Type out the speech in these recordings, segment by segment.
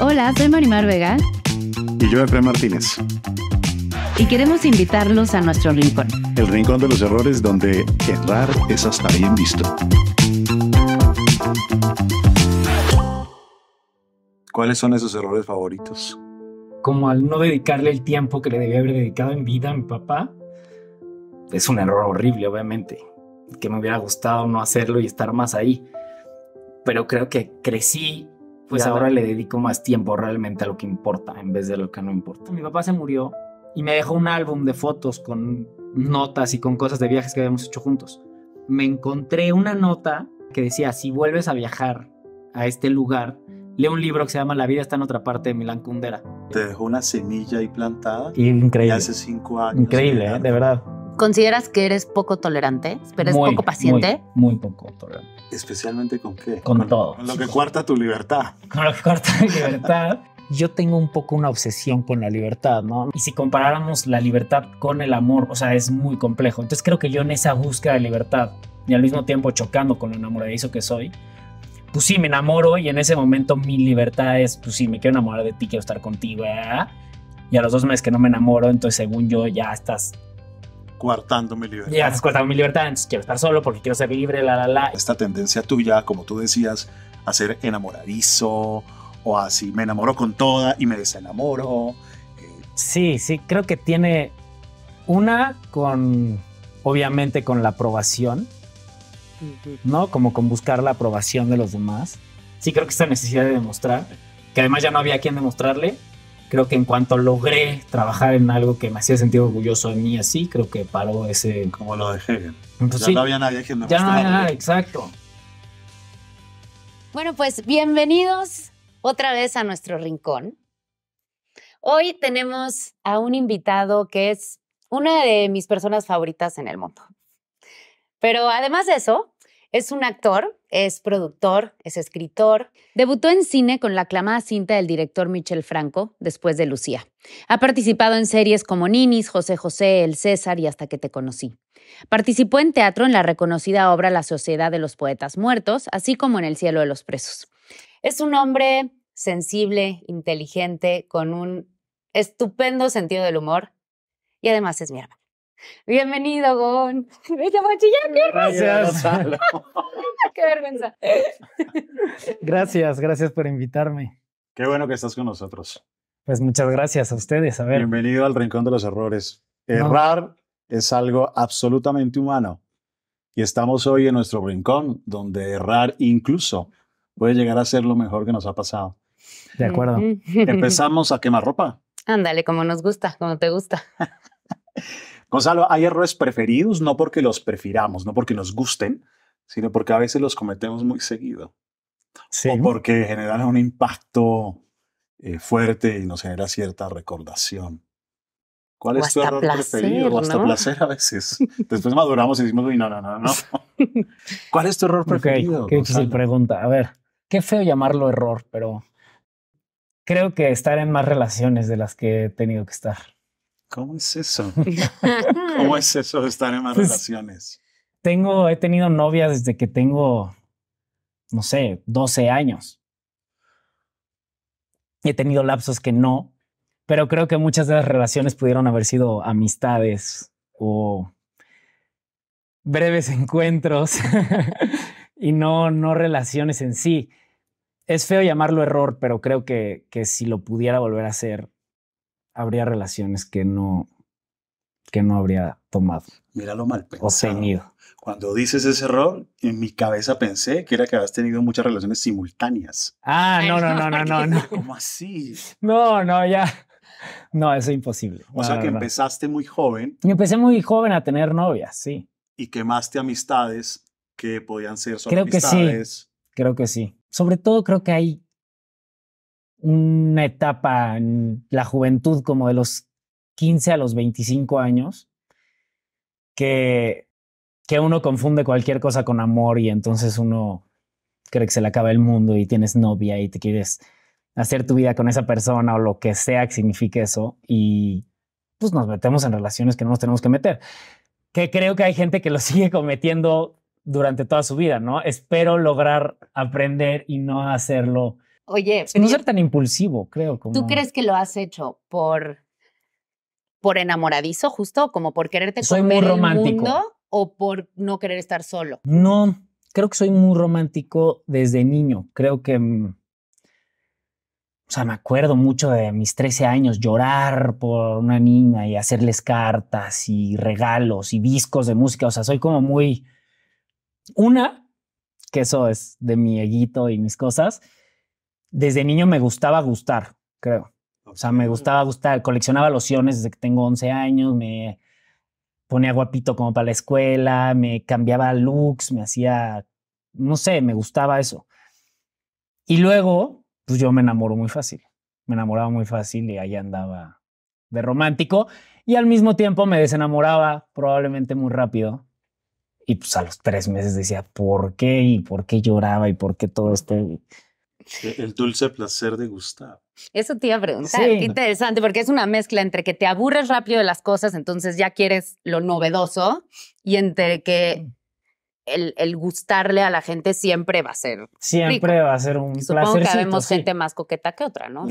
Hola, soy Marimar Vega. Y yo, Efraín Martínez. Y queremos invitarlos a nuestro rincón. El rincón de los errores donde errar es hasta bien visto. ¿Cuáles son esos errores favoritos? Como al no dedicarle el tiempo que le debía haber dedicado en vida a mi papá. Es un error horrible, obviamente. Que me hubiera gustado no hacerlo y estar más ahí. Pero creo que crecí pues ahora le dedico más tiempo realmente a lo que importa en vez de lo que no importa. Mi papá se murió y me dejó un álbum de fotos con notas y con cosas de viajes que habíamos hecho juntos. Me encontré una nota que decía, si vuelves a viajar a este lugar, lee un libro que se llama La vida está en otra parte de Milán Kundera. Te dejó una semilla ahí plantada. Increíble. hace cinco años. Increíble, ¿eh? de verdad. ¿Consideras que eres poco tolerante? ¿Eres poco paciente? Muy, poco tolerante. ¿Especialmente con qué? Con, todo. Con lo que cuarta tu libertad. Con lo que cuarta mi libertad. yo tengo un poco una obsesión con la libertad, ¿no? Y si comparáramos la libertad con el amor, o sea, es muy complejo. Entonces creo que yo en esa búsqueda de libertad y al mismo tiempo chocando con lo enamoradizo que soy, pues sí, me enamoro y en ese momento mi libertad es, pues sí, me quiero enamorar de ti, quiero estar contigo, ¿eh? Y a los dos meses que no me enamoro, entonces según yo ya estás guardando mi libertad. Ya mi libertad, quiero estar solo porque quiero ser libre, la, la, la. Esta tendencia tuya, como tú decías, a ser enamoradizo o así, me enamoro con toda y me desenamoro. Eh, sí, sí, creo que tiene una con, obviamente, con la aprobación, ¿no? Como con buscar la aprobación de los demás. Sí, creo que esta necesidad de demostrar, que además ya no había quien demostrarle, creo que en cuanto logré trabajar en algo que me hacía sentir orgulloso de mí así, creo que paró ese... Como lo dejé Hegel. Pues ya no había nadie que me Ya exacto. Bueno, pues bienvenidos otra vez a nuestro rincón. Hoy tenemos a un invitado que es una de mis personas favoritas en el mundo. Pero además de eso, es un actor, es productor, es escritor. Debutó en cine con la aclamada cinta del director Michel Franco, después de Lucía. Ha participado en series como Ninis, José José, El César y Hasta que te conocí. Participó en teatro en la reconocida obra La Sociedad de los Poetas Muertos, así como en El Cielo de los Presos. Es un hombre sensible, inteligente, con un estupendo sentido del humor y además es mi hermano. Bienvenido, Gon. Me llamo Gracias. Qué vergüenza. gracias, gracias por invitarme. Qué bueno que estás con nosotros. Pues muchas gracias a ustedes. A ver. Bienvenido al Rincón de los Errores. Errar es algo absolutamente humano. Y estamos hoy en nuestro rincón, donde errar incluso puede llegar a ser lo mejor que nos ha pasado. De acuerdo. Empezamos a quemar ropa. Ándale, como nos gusta, como te gusta. Gonzalo, hay errores preferidos no porque los prefiramos, no porque nos gusten, sino porque a veces los cometemos muy seguido. Sí. O porque generan un impacto eh, fuerte y nos genera cierta recordación. ¿Cuál es tu error preferido? hasta placer a veces. Después maduramos y decimos, no, no, no, no. ¿Cuál es tu error preferido? qué pregunta. A ver, qué feo llamarlo error, pero creo que estar en más relaciones de las que he tenido que estar. ¿Cómo es eso? ¿Cómo es eso de estar en más pues, relaciones? Tengo, he tenido novias desde que tengo, no sé, 12 años. He tenido lapsos que no, pero creo que muchas de las relaciones pudieron haber sido amistades o breves encuentros y no, no relaciones en sí. Es feo llamarlo error, pero creo que, que si lo pudiera volver a hacer, habría relaciones que no, que no habría tomado. Mira lo mal pensado. O tenido. Cuando dices ese error, en mi cabeza pensé que era que habías tenido muchas relaciones simultáneas. Ah, no, no, no, no, no, ¿Cómo así? No, no, ya. No, eso es imposible. O sea que empezaste muy joven. Y empecé muy joven a tener novias, sí. Y quemaste amistades que podían ser solo creo amistades. Que sí. Creo que sí. Sobre todo creo que hay una etapa en la juventud como de los 15 a los 25 años que, que uno confunde cualquier cosa con amor y entonces uno cree que se le acaba el mundo y tienes novia y te quieres hacer tu vida con esa persona o lo que sea que signifique eso y pues nos metemos en relaciones que no nos tenemos que meter. Que creo que hay gente que lo sigue cometiendo durante toda su vida, ¿no? Espero lograr aprender y no hacerlo Oye, no ser tan impulsivo, creo. Como... ¿Tú crees que lo has hecho por, por enamoradizo, justo, como por quererte soy comer muy romántico. mundo, o por no querer estar solo? No, creo que soy muy romántico desde niño. Creo que, mm, o sea, me acuerdo mucho de mis 13 años llorar por una niña y hacerles cartas y regalos y discos de música. O sea, soy como muy una que eso es de mi eguito y mis cosas desde niño me gustaba gustar, creo. O sea, me gustaba gustar, coleccionaba lociones desde que tengo 11 años, me ponía guapito como para la escuela, me cambiaba looks, me hacía, no sé, me gustaba eso. Y luego, pues yo me enamoro muy fácil, me enamoraba muy fácil y ahí andaba de romántico y al mismo tiempo me desenamoraba probablemente muy rápido. Y pues a los tres meses decía, ¿por qué? ¿Y por qué lloraba? ¿Y por qué todo esto? El dulce placer de gustar. Eso te iba a preguntar. interesante, porque es una mezcla entre que te aburres rápido de las cosas, entonces ya quieres lo novedoso, y entre que mm. el, el gustarle a la gente siempre va a ser. Siempre va a ser un Supongo que gente más coqueta que otra, ¿no?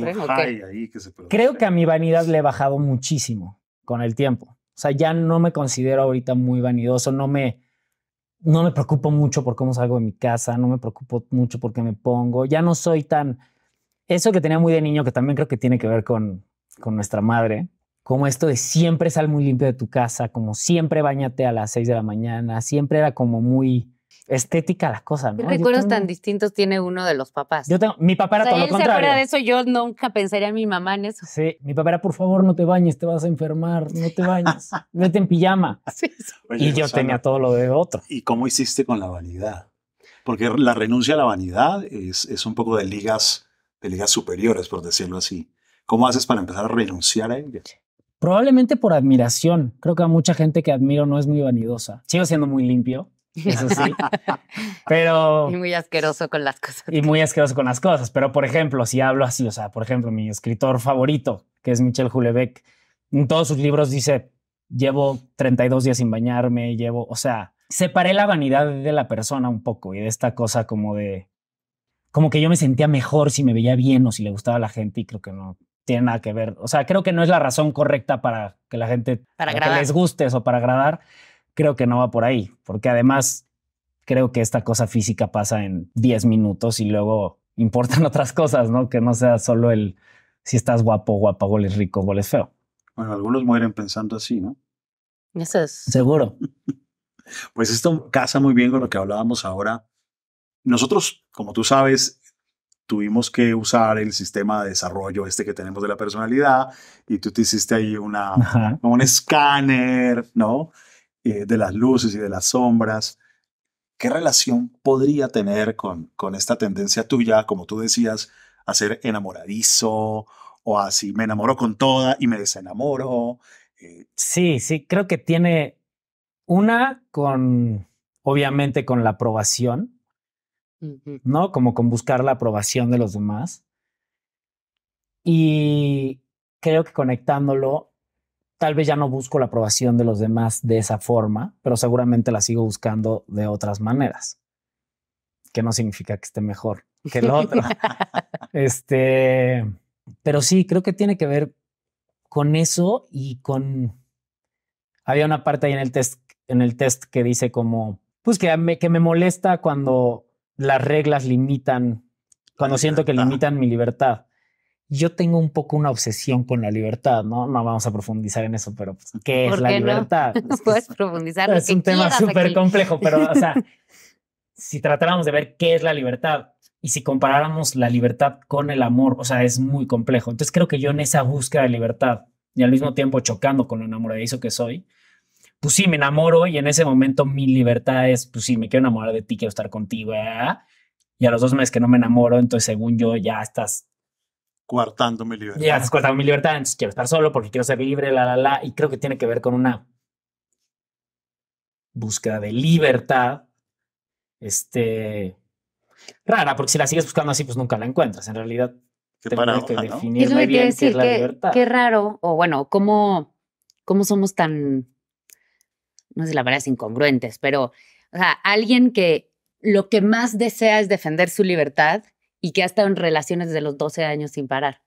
creo que a mi vanidad le he bajado muchísimo con el tiempo. O sea, ya no me considero ahorita muy vanidoso, no me no me preocupo mucho por cómo salgo de mi casa, no me preocupo mucho por qué me pongo, ya no soy tan... Eso que tenía muy de niño, que también creo que tiene que ver con, con nuestra madre, como esto de siempre sal muy limpio de tu casa, como siempre bañate a las 6 de la mañana, siempre era como muy estética las cosas. ¿Qué recuerdos tan distintos tiene uno de los papás? Yo tengo, mi papá era todo lo contrario. Se fuera de eso, yo nunca pensaría en mi mamá en eso. Sí, mi papá era, por favor, no te bañes, te vas a enfermar, no te bañes, vete en pijama. y yo tenía todo lo de otro. ¿Y cómo hiciste con la vanidad? Porque la renuncia a la vanidad es, es un poco de ligas, de ligas superiores, por decirlo así. ¿Cómo haces para empezar a renunciar a ella? Probablemente por admiración. Creo que a mucha gente que admiro no es muy vanidosa. Sigo siendo muy limpio, eso sí. Pero. Y muy asqueroso con las cosas. Y muy asqueroso con las cosas. Pero, por ejemplo, si hablo así, o sea, por ejemplo, mi escritor favorito, que es Michel Houellebecq, en todos sus libros dice: Llevo 32 días sin bañarme, llevo. O sea, separé la vanidad de la persona un poco y de esta cosa como de. Como que yo me sentía mejor si me veía bien o si le gustaba a la gente, y creo que no tiene nada que ver. O sea, creo que no es la razón correcta para que la gente. Para, les guste o para agradar creo que no va por ahí, porque además creo que esta cosa física pasa en 10 minutos y luego importan otras cosas, ¿no? Que no sea solo el si estás guapo, guapa, goles rico, goles feo. Bueno, algunos mueren pensando así, ¿no? Eso es. Seguro. pues esto casa muy bien con lo que hablábamos ahora. Nosotros, como tú sabes, tuvimos que usar el sistema de desarrollo este que tenemos de la personalidad y tú te hiciste ahí una, un escáner, ¿no? Eh, de las luces y de las sombras. ¿Qué relación podría tener con, esta tendencia tuya, como tú decías, a ser enamoradizo o así, me enamoro con toda y me desenamoro? Eh, sí, sí, creo que tiene una con, obviamente, con la aprobación, ¿no? Como con buscar la aprobación de los demás. Y creo que conectándolo Tal vez ya no busco la aprobación de los demás de esa forma, pero seguramente la sigo buscando de otras maneras, que no significa que esté mejor que el otro. este, pero sí, creo que tiene que ver con eso y con... Había una parte ahí en el test, en el test que dice como, pues que que me molesta cuando las reglas limitan, cuando siento que limitan mi libertad yo tengo un poco una obsesión con la libertad, ¿no? No vamos a profundizar en eso, pero pues, ¿qué es la libertad? No? Puedes profundizar. Es un tema súper complejo, pero, o sea, si tratáramos de ver qué es la libertad y si comparáramos la libertad con el amor, o sea, es muy complejo. Entonces creo que yo en esa búsqueda de libertad y al mismo tiempo chocando con lo enamoradizo que soy, pues sí, me enamoro y en ese momento mi libertad es, pues sí, me quiero enamorar de ti, quiero estar contigo. Ah, ah, ah, y a los dos meses que no me enamoro, entonces según yo ya estás coartando mi libertad. Ya, mi libertad, quiero estar solo porque quiero ser libre, la, la, la. Y creo que tiene que ver con una búsqueda de libertad, este, rara, porque si la sigues buscando así, pues nunca la encuentras. En realidad, qué que definir bien qué es libertad. Qué raro, o bueno, cómo, cómo somos tan, no sé la verdad incongruentes, pero, o sea, alguien que lo que más desea es defender su libertad y que ha estado en relaciones desde los 12 años sin parar.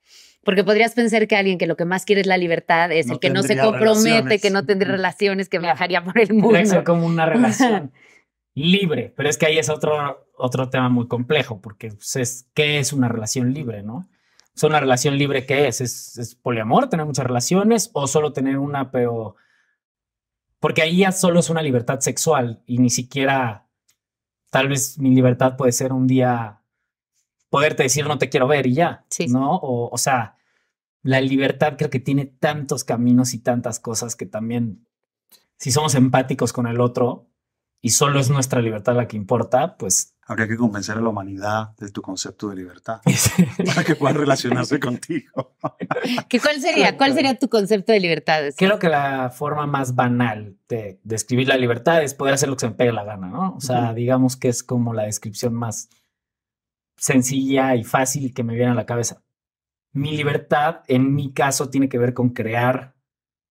Porque podrías pensar que alguien que lo que más quiere es la libertad es el que no se compromete, que no tendría relaciones, que viajaría por el mundo. Eso como una relación libre, pero es que ahí es otro, otro tema muy complejo, porque pues, es, ¿qué es una relación libre, no? Es una relación libre, ¿qué es? es? ¿Es poliamor, tener muchas relaciones o solo tener una, pero... Porque ahí ya solo es una libertad sexual y ni siquiera, tal vez mi libertad puede ser un día poderte decir no te quiero ver y ya, sí. ¿no? O, sea, la libertad creo que tiene tantos caminos y tantas cosas que también, si somos empáticos con el otro y solo es nuestra libertad la que importa, pues... Habría que convencer a la humanidad de tu concepto de libertad para que puedan relacionarse contigo. ¿Qué, ¿Cuál sería? ¿Cuál sería tu concepto de libertad? Creo que la forma más banal de describir la libertad es poder hacer lo que se me pegue la gana, ¿no? O sea, digamos que es como la descripción más sencilla y fácil que me viene a la cabeza. Mi libertad, en mi caso, tiene que ver con crear,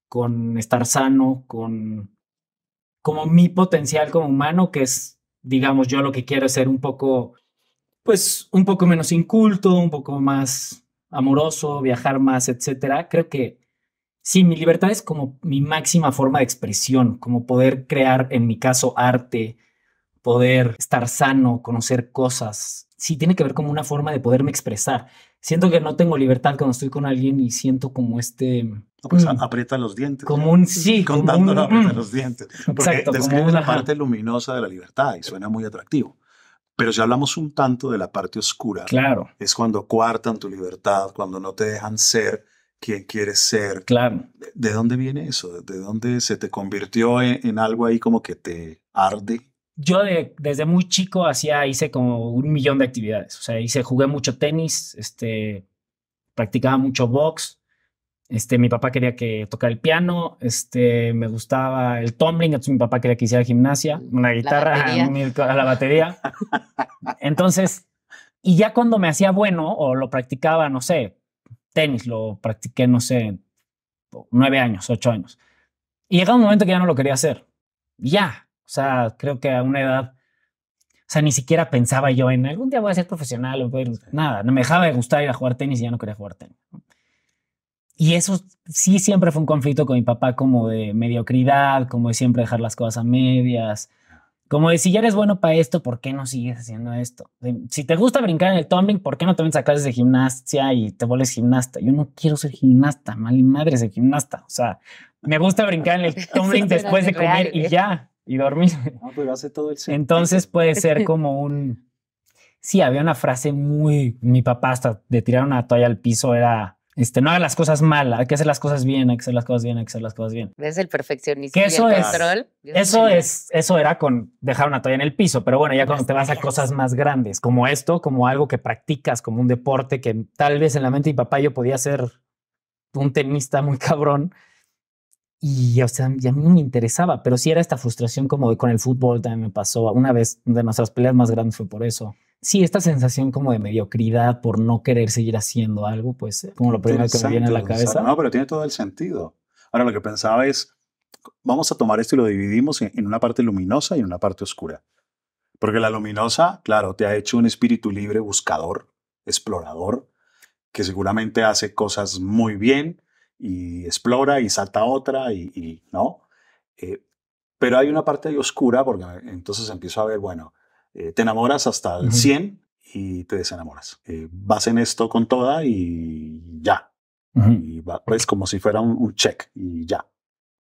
con estar sano, con como mi potencial como humano, que es, digamos, yo lo que quiero ser un poco, pues, un poco menos inculto, un poco más amoroso, viajar más, etcétera. Creo que sí, mi libertad es como mi máxima forma de expresión, como poder crear, en mi caso, arte, poder estar sano, conocer cosas, sí tiene que ver como una forma de poderme expresar. Siento que no tengo libertad cuando estoy con alguien y siento como este... Pues mm, aprietan los dientes. Como un sí. Contándolo, mm. los dientes. Porque describe la parte luminosa de la libertad y suena muy atractivo. Pero si hablamos un tanto de la parte oscura, claro. es cuando cuartan tu libertad, cuando no te dejan ser quien quieres ser. Claro. ¿De dónde viene eso? ¿De dónde se te convirtió en algo ahí como que te arde? yo desde muy chico hacía, hice como un millón de actividades. O sea, hice, jugué mucho tenis, este, practicaba mucho box. Este, mi papá quería que tocara el piano, este, me gustaba el tumbling, entonces mi papá quería que hiciera gimnasia, una guitarra, la la batería. Entonces, y ya cuando me hacía bueno o lo practicaba, no sé, tenis, lo practiqué, no sé, nueve años, ocho años. Y llegaba un momento que ya no lo quería hacer. Ya, o sea, creo que a una edad, o sea, ni siquiera pensaba yo en algún día voy a ser profesional o nada. No me dejaba de gustar ir a jugar tenis y ya no quería jugar tenis. Y eso sí siempre fue un conflicto con mi papá, como de mediocridad, como de siempre dejar las cosas a medias. Ah. Como de si ya eres bueno para esto, ¿por qué no sigues haciendo esto? si te gusta brincar en el tumbling, ¿por qué no te metes a clases de gimnasia y te vuelves gimnasta? Yo no quiero ser gimnasta, mal y madre de gimnasta. O sea, me gusta brincar en el tumbling después de comer y ¿eh? ya y dormirme. No, pues todo el Entonces puede ser como un... Sí, había una frase muy... Mi papá hasta de tirar una toalla al piso era... Este, no hagas las cosas mal, hay que hacer las cosas bien, hay que hacer las cosas bien, hay que hacer las cosas bien. Es el perfeccionismo eso es, control? eso es, eso era con dejar una toalla en el piso, pero bueno, ya cuando te vas a cosas más grandes, como esto, como algo que practicas, como un deporte que tal vez en la mente de mi papá yo podía ser un tenista muy cabrón, y a mí no me interesaba, pero sí era esta frustración como con el fútbol también me pasó. Una vez de nuestras peleas más grandes fue por eso. Sí, esta sensación como de mediocridad por no querer seguir haciendo algo, pues eh, como lo primero que me viene a la cabeza. no, pero tiene todo el sentido. Ahora lo que pensaba es, vamos a tomar esto y lo dividimos en, una parte luminosa y una parte oscura. Porque la luminosa, claro, te ha hecho un espíritu libre, buscador, explorador, que seguramente hace cosas muy bien, y explora y salta otra y, no. Eh, pero hay una parte ahí oscura porque entonces empiezo a ver, bueno, eh, te enamoras hasta el 100 y te desenamoras. Eh, vas en esto con toda y ya. es va, pues como si fuera un, check y ya.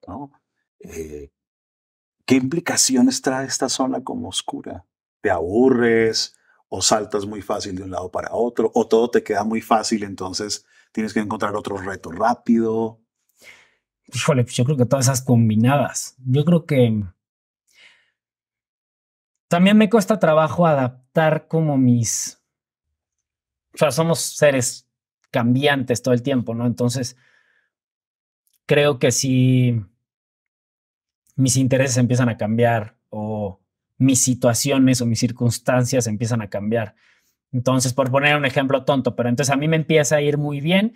¿no? ¿Qué implicaciones trae esta zona como oscura? ¿Te aburres? o saltas muy fácil de un lado para otro, o todo te queda muy fácil, entonces tienes que encontrar otro reto rápido. Híjole, pues yo creo que todas esas combinadas. Yo creo que también me cuesta trabajo adaptar como mis... O sea, somos seres cambiantes todo el tiempo, ¿no? Entonces, creo que si mis intereses empiezan a cambiar o mis situaciones o mis circunstancias empiezan a cambiar, entonces, por poner un ejemplo tonto, pero entonces a mí me empieza a ir muy bien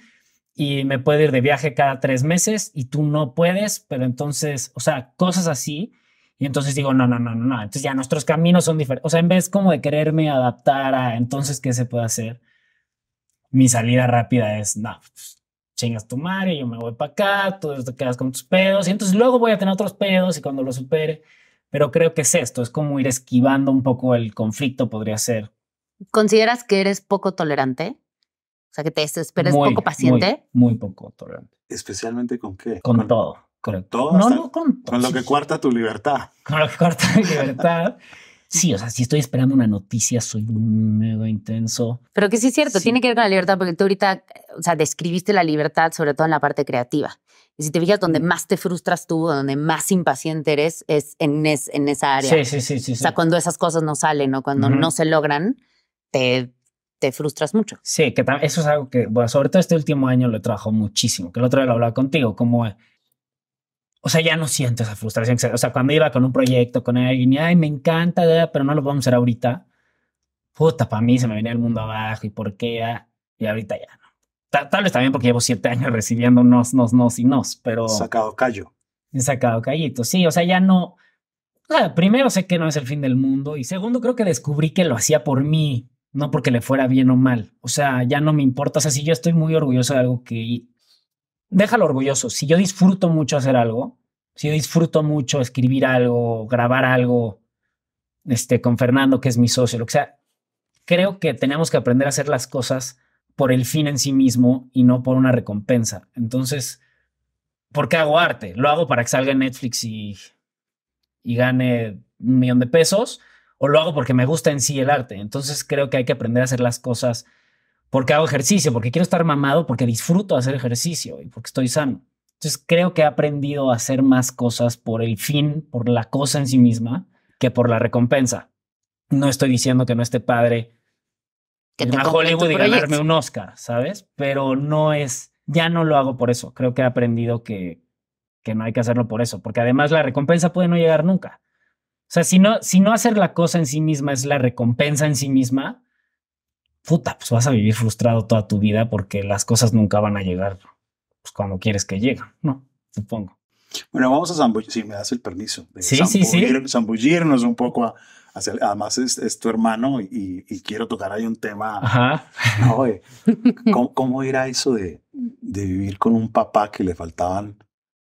y me puedo ir de viaje cada tres meses y tú no puedes, pero entonces, o sea, cosas así. Y entonces digo, no, no, no, no, no. Entonces ya nuestros caminos son diferentes. O sea, en vez como de quererme adaptar a entonces qué se puede hacer, mi salida rápida es, no, pues, chingas tu madre, yo me voy para acá, tú te quedas con tus pedos. Y entonces luego voy a tener otros pedos y cuando lo supere. Pero creo que es esto, es como ir esquivando un poco el conflicto, podría ser ¿Consideras que eres poco tolerante? O sea, que te esperas poco paciente. Muy, poco tolerante. ¿Especialmente con qué? Con, todo. Con todo. No, no con todo. Con lo que cuarta tu libertad. Con lo que cuarta mi libertad. Sí, o sea, si estoy esperando una noticia, soy medio intenso. Pero que sí es cierto, tiene que ver con la libertad, porque tú ahorita, o sea, describiste la libertad, sobre todo en la parte creativa. Y si te fijas, donde más te frustras tú, donde más impaciente eres, es en, en esa área. Sí, sí, sí, sí. O sea, cuando esas cosas no salen o cuando no se logran, te, te frustras mucho. Sí, que eso es algo que, bueno, sobre todo este último año lo he trabajado muchísimo, que el otro día lo hablaba contigo, como, eh, o sea, ya no siento esa frustración. O sea, cuando iba con un proyecto, con alguien, y, ay, me encanta, pero no lo vamos hacer ahorita. Puta, para mí se me venía el mundo abajo y por qué, ah, y ahorita ya no. Tal, vez también porque llevo siete años recibiendo nos, nos, nos y nos, pero... Sacado callo. Sacado callito, sí, o sea, ya no... O primero sé que no es el fin del mundo y segundo creo que descubrí que lo hacía por mí, no porque le fuera bien o mal. O sea, ya no me importa. O sea, si yo estoy muy orgulloso de algo que... Déjalo orgulloso. Si yo disfruto mucho hacer algo, si yo disfruto mucho escribir algo, grabar algo, este, con Fernando, que es mi socio, lo que sea, creo que tenemos que aprender a hacer las cosas por el fin en sí mismo y no por una recompensa. Entonces, ¿por qué hago arte? Lo hago para que salga en Netflix y, y gane un millón de pesos o lo hago porque me gusta en sí el arte. Entonces creo que hay que aprender a hacer las cosas porque hago ejercicio, porque quiero estar mamado, porque disfruto hacer ejercicio y porque estoy sano. Entonces creo que he aprendido a hacer más cosas por el fin, por la cosa en sí misma, que por la recompensa. No estoy diciendo que no esté padre que te a Hollywood y ganarme un Oscar, ¿sabes? Pero no es, ya no lo hago por eso. Creo que he aprendido que, que no hay que hacerlo por eso, porque además la recompensa puede no llegar nunca. O sea, si no, si no hacer la cosa en sí misma es la recompensa en sí misma, puta, pues vas a vivir frustrado toda tu vida porque las cosas nunca van a llegar pues, cuando quieres que lleguen, ¿no? Supongo. Bueno, vamos a zambullir, si me das el permiso, sí, sí, sí. zambullirnos un poco además es, tu hermano y, quiero tocar ahí un tema. Ajá. No, ¿cómo, era eso de, vivir con un papá que le faltaban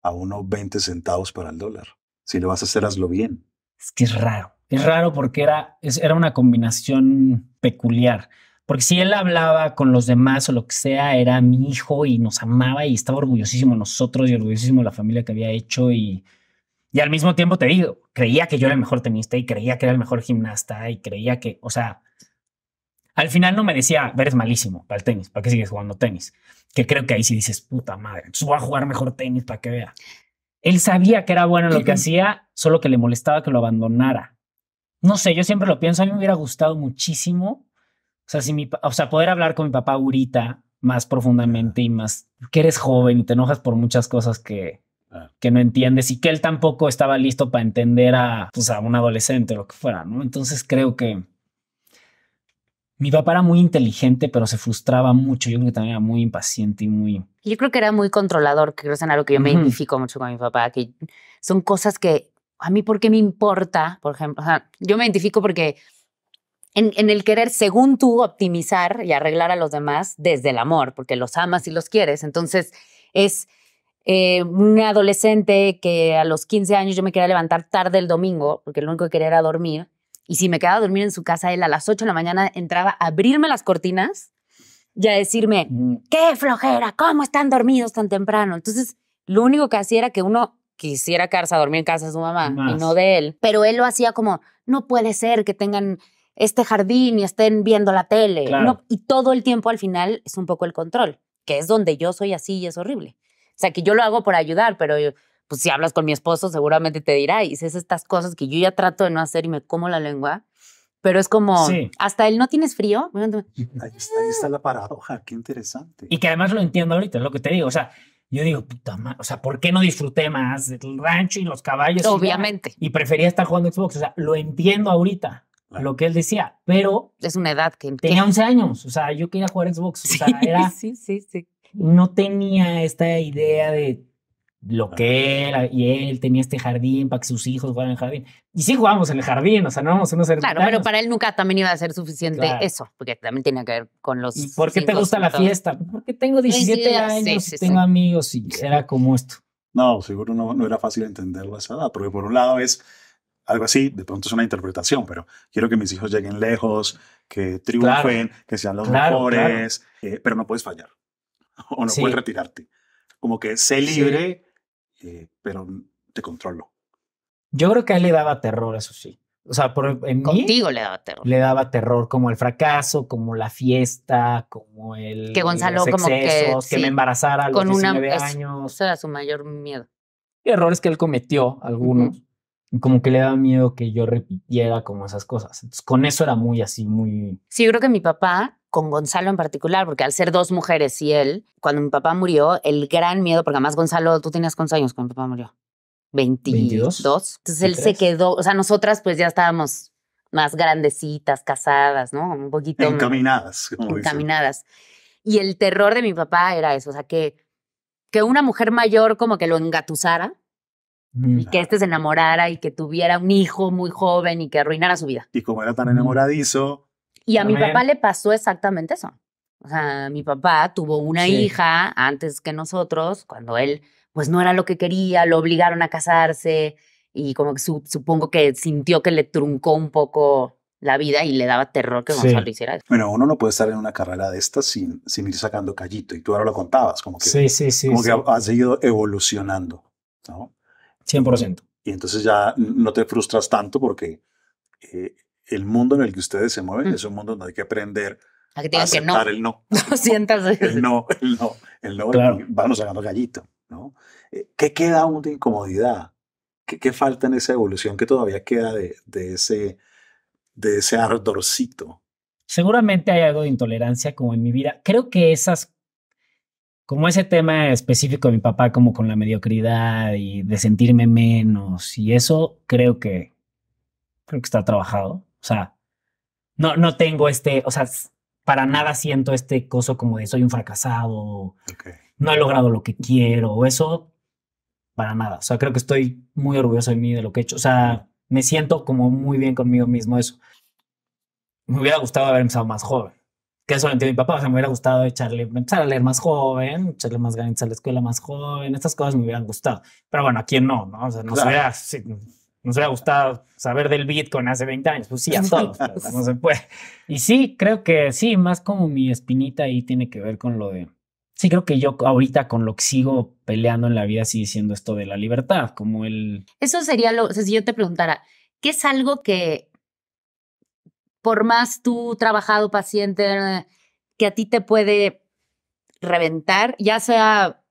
a unos 20 centavos para el dólar? Si lo vas a hacer, hazlo bien es que es raro. Es raro porque era, era una combinación peculiar. Porque si él hablaba con los demás o lo que sea, era mi hijo y nos amaba y estaba orgullosísimo nosotros y orgullosísimo la familia que había hecho y, y al mismo tiempo te digo, creía que yo era el mejor tenista y creía que era el mejor gimnasta y creía que, o sea, al final no me decía, eres malísimo para el tenis, ¿para qué sigues jugando tenis? Que creo que ahí sí dices, puta madre, entonces voy a jugar mejor tenis para que vea. Él sabía que era bueno lo que hacía, solo que le molestaba que lo abandonara. No sé, yo siempre lo pienso, a mí me hubiera gustado muchísimo, o sea, si mi, o sea poder hablar con mi papá ahorita más profundamente y más, que eres joven y te enojas por muchas cosas que, que no entiendes y que él tampoco estaba listo para entender a, pues, a un adolescente o lo que fuera, ¿no? Entonces creo que mi papá era muy inteligente, pero se frustraba mucho. Yo creo que también era muy impaciente y muy... Yo creo que era muy controlador, que creo que es algo que yo me identifico mucho con mi papá, que son cosas que a mí, porque me importa? Por ejemplo, yo me identifico porque en, el querer, según tú, optimizar y arreglar a los demás desde el amor, porque los amas y los quieres. Entonces, es eh, un adolescente que a los 15 años yo me quería levantar tarde el domingo, porque lo único que quería era dormir y si me quedaba a dormir en su casa, él a las 8 de la mañana entraba a abrirme las cortinas y a decirme, qué flojera, ¿cómo están dormidos tan temprano? Entonces, lo único que hacía era que uno quisiera quedarse a dormir en casa de su mamá y no de él. Pero él lo hacía como, no puede ser que tengan este jardín y estén viendo la tele. y todo el tiempo al final es un poco el control, que es donde yo soy así y es horrible. O sea, que yo lo hago por ayudar, pero pues si hablas con mi esposo, seguramente te dirá, y dices estas cosas que yo ya trato de no hacer y me como la lengua. Pero es como, hasta él no tienes frío. Ahí está, la paradoja, qué interesante. Y que además lo entiendo ahorita, es lo que te digo. O sea, yo digo, puta madre, o sea, ¿por qué no disfruté más del rancho y los caballos? Obviamente. Y, prefería estar jugando Xbox. O sea, lo entiendo ahorita, lo que él decía, pero. Es una edad que. Tenía 11 años, o sea, yo quería jugar Xbox. O sea, era. Sí, sí, sí. No tenía esta idea de lo ah. que era, y él tenía este jardín para que sus hijos jugaran en el jardín. Y sí jugamos en el jardín, o sea, no vamos a no ser. Claro, pero para él nunca también iba a ser suficiente eso, porque también tiene que ver con los. ¿Y por qué te gusta la fiesta? Porque tengo 17 pues años, y tengo amigos y era como esto. No, seguro no, era fácil entenderlo a esa edad, porque por un lado es algo así, de pronto es una interpretación, pero quiero que mis hijos lleguen lejos, que triunfen, que sean los mejores, eh, pero no puedes fallar o no puedes retirarte. Como que sé libre este, pero te controlo. Yo creo que a él le daba terror, eso sí. O sea, Contigo le daba terror. Le daba terror, como el fracaso, como la fiesta, como el. Que eh, Gonzalo, como que. me embarazara a los con 19 años. Eso era su mayor miedo. errores que él cometió, algunos como que le daba miedo que yo repitiera como esas cosas. Entonces, con eso era muy así, muy... Sí, yo creo que mi papá, con Gonzalo en particular, porque al ser dos mujeres y él, cuando mi papá murió, el gran miedo, porque además Gonzalo, tú tenías cuántos años cuando mi papá murió. 22. Entonces él se quedó, o sea, nosotras pues ya estábamos más grandecitas, casadas, ¿no? Un poquito. Encaminadas, como Encaminadas. Y el terror de mi papá era eso, o sea, que, que una mujer mayor como que lo engatusara Mm. Y que éste se enamorara y que tuviera un hijo muy joven y que arruinara su vida. Y como era tan enamoradizo. Y a mi papá le pasó exactamente eso. O sea, mi papá tuvo una hija antes que nosotros, cuando él pues no era lo que quería, lo obligaron a casarse y como que supongo que sintió que le truncó un poco la vida y le daba terror que Gonzalo hiciera eso. Bueno, uno no puede estar en una carrera de estas sin, sin ir sacando callito y tú ahora lo contabas, como que, sí, como que ha, ha, seguido evolucionando. ¿no? 100%. Y entonces ya no te frustras tanto porque eh, el mundo en el que ustedes se mueven mm. es un mundo donde hay que aprender a, aceptar el no. sientas el no, el no, el no. Claro. Vamos sacando gallito, ¿no? Eh, ¿Qué queda aún de incomodidad? ¿Qué, falta en esa evolución que todavía queda de, ese, de ese ardorcito? Seguramente hay algo de intolerancia como en mi vida. Creo que esas como ese tema específico de mi papá, como con la mediocridad y de sentirme menos, y eso creo que, creo que está trabajado. O sea, no, no tengo este, o sea, para nada siento este coso como de soy un fracasado, no he logrado lo que quiero, o eso para nada. O sea, creo que estoy muy orgulloso de mí, de lo que he hecho. O sea, me siento como muy bien conmigo mismo, eso. Me hubiera gustado haber empezado más joven que eso lo entiende mi papá, o sea, me hubiera gustado echarle, empezar a leer más joven, echarle más ganas a la escuela más joven, estas cosas me hubieran gustado. Pero bueno, ¿a quién no? ¿no? O sea, nos, hubiera, gustado saber del Bitcoin hace 20 años, pues sí, a todos, no se puede. Y sí, creo que sí, más como mi espinita ahí tiene que ver con lo de, sí, creo que yo ahorita con lo que sigo peleando en la vida sigue diciendo esto de la libertad, como el... Eso sería lo, o sea, si yo te preguntara, ¿qué es algo que por más tú trabajado paciente que a ti te puede reventar, ya sea,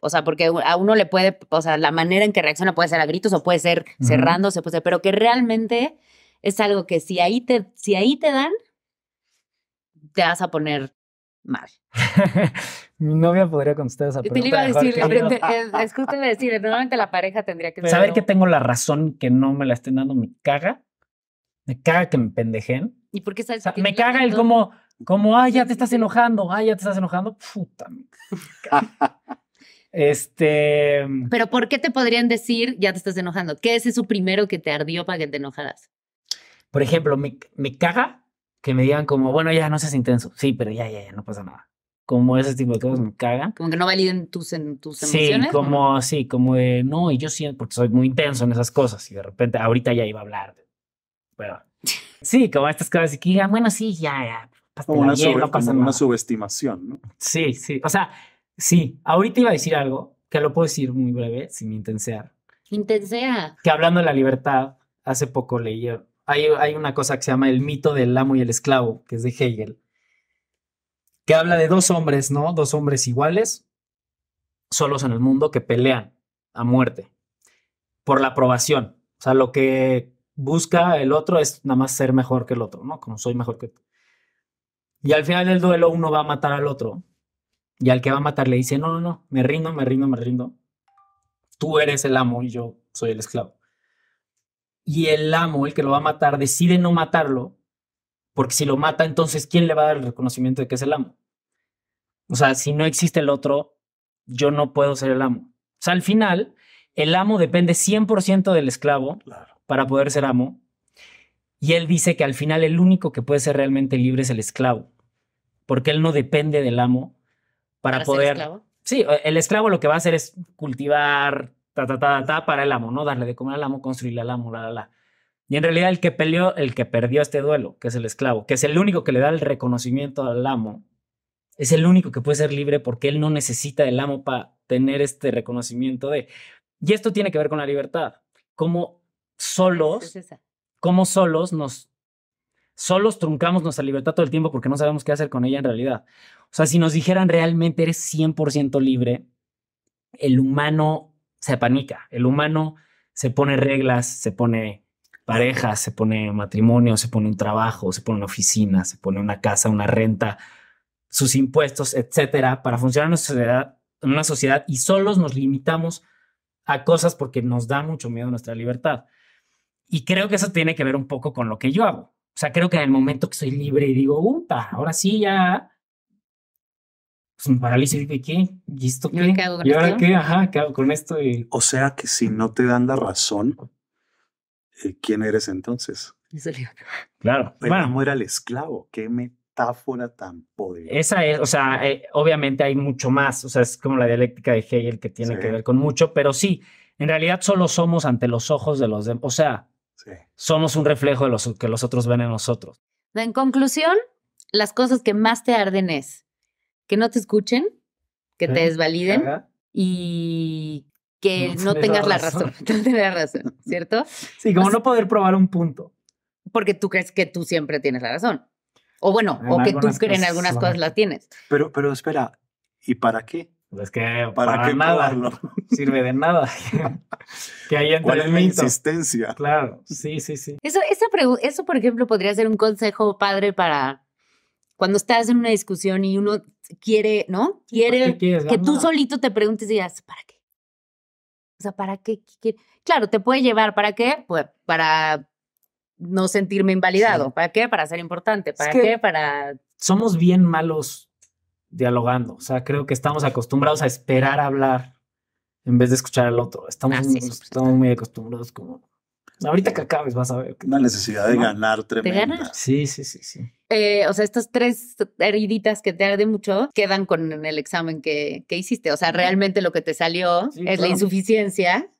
o sea, porque a uno le puede, o sea, la manera en que reacciona puede ser a gritos o puede ser cerrándose, pero que realmente es algo que si ahí te, si ahí te dan, te vas a poner mal. Mi novia podría contestar esa pregunta. Te iba a decir, decir, normalmente la pareja tendría que... saber que tengo la razón que no me la estén dando mi caga, me caga que me pendejen. ¿Y por qué sabes o Me caga el como, como, ay, ya te estás enojando, Ay, ya te estás enojando. Puta. este. Pero ¿por qué te podrían decir, ya te estás enojando? ¿Qué es eso primero que te ardió para que te enojaras? Por ejemplo, me, caga que me digan como, bueno, ya no seas intenso. Sí, pero ya, ya, ya, no pasa nada como ese tipo de cosas me cagan. Como que no validen tus, en, tus emociones. Sí, como, ¿no? sí, como de, no, y yo siento, porque soy muy intenso en esas cosas y de repente ahorita ya iba a hablar sí, como estas cosas que digan, bueno, sí, ya, ya. una, una subestimación, ¿no? Sí, sí. O sea, sí, ahorita iba a decir algo que lo puedo decir muy breve, sin intensear. Intensea. Que hablando de la libertad, hace poco leí, hay, hay una cosa que se llama el mito del amo y el esclavo, que es de Hegel, que habla de dos hombres, ¿no? Dos hombres iguales, solos en el mundo, que pelean a muerte por la aprobación. O sea, lo que busca el otro es nada más ser mejor que el otro, ¿no? Como soy mejor que tú. Y al final del duelo uno va a matar al otro. Y al que va a matar le dice, no, no, no, me rindo, me rindo, me rindo. Tú eres el amo y yo soy el esclavo. Y el amo, el que lo va a matar, decide no matarlo, porque si lo mata, entonces, ¿quién le va a dar el reconocimiento de que es el amo? O sea, si no existe el otro, yo no puedo ser el amo. O sea, al final, el amo depende 100% del esclavo. Claro para poder ser amo. Y él dice que al final el único que puede ser realmente libre es el esclavo, porque él no depende del amo para, poder... Sí, eh, el esclavo lo que va a hacer es cultivar, ta, ta, ta, ta, para el amo, ¿no? Darle de comer al amo, construirle al amo, la, la, la. Y en realidad el que peleó, el que perdió este duelo, que es el esclavo, que es el único que le da el reconocimiento al amo, es el único que puede ser libre porque él no necesita del amo para tener este reconocimiento de... Y esto tiene que ver con la libertad, como solos, como solos nos, solos truncamos nuestra libertad todo el tiempo porque no sabemos qué hacer con ella en realidad. O sea, si nos dijeran realmente eres 100% libre, el humano se apanica, el humano se pone reglas, se pone parejas, se pone matrimonio, se pone un trabajo, se pone una oficina, se pone una casa, una renta, sus impuestos, etcétera, para funcionar en una sociedad y solos nos limitamos a cosas porque nos da mucho miedo nuestra libertad. Y creo que eso tiene que ver un poco con lo que yo hago. O sea, creo que en el momento que soy libre y digo, upa, ahora sí ya, pues me paralizo y digo, qué? ¿Y esto qué? ¿Y, ahora qué? Ajá, ¿qué hago con esto? O sea que si no te dan la razón, eh, ¿quién eres entonces? Claro. bueno, era el esclavo? ¿Qué metáfora tan poderosa. Esa es, o sea, eh, obviamente hay mucho más, o sea, es como la dialéctica de Hegel que tiene que ver con mucho, pero sí, en realidad solo somos ante los ojos de los demás, o sea, somos un reflejo de lo que los otros ven en nosotros. En conclusión, las cosas que más te arden es que no te escuchen, que te desvaliden y que no, tengas la razón. No razón, ¿cierto? Sí, como no poder probar un punto. Porque tú crees que tú siempre tienes la razón. O bueno, o que tú creen en algunas cosas las tienes. Pero, pero espera, ¿y para qué? Pues es que para, nada sirve de nada. que ¿Cuál es mi insistencia? Claro, sí, sí, sí. Eso, eso, por ejemplo, podría ser un consejo padre para cuando estás en una discusión y uno quiere, ¿no? Quiere que tú solito te preguntes y digas, ¿para qué? O sea, ¿para qué? Claro, te puede llevar, ¿para qué? Pues para no sentirme invalidado. ¿Para qué? Para ser importante. ¿Para qué? Para... Somos bien malos dialogando. O sea, creo que estamos acostumbrados a esperar a hablar en vez de escuchar al otro. Estamos, muy acostumbrados como... Ahorita que acabes vas a ver. Una necesidad de ganar tremenda. Sí, sí, sí, sí. Eh, o sea, estas tres heriditas que te arde mucho quedan con el examen que, que hiciste. O sea, realmente lo que te salió es la insuficiencia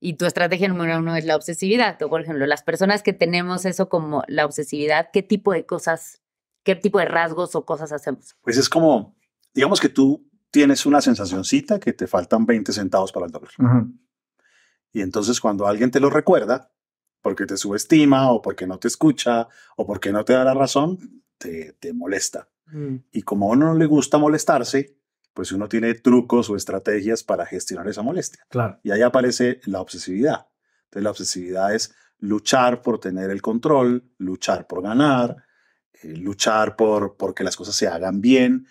y tu estrategia número uno es la obsesividad. O, por ejemplo, las personas que tenemos eso como la obsesividad, ¿qué tipo de cosas ¿Qué tipo de rasgos o cosas hacemos? Pues es como, digamos que tú tienes una sensacioncita que te faltan 20 centavos para el dólar. Y entonces cuando alguien te lo recuerda, porque te subestima o porque no te escucha o porque no te da la razón, te, te molesta. Mm. Y como a uno no le gusta molestarse, pues uno tiene trucos o estrategias para gestionar esa molestia. Claro. Y ahí aparece la obsesividad. Entonces la obsesividad es luchar por tener el control, luchar por ganar, eh, luchar por, que las cosas se hagan bien.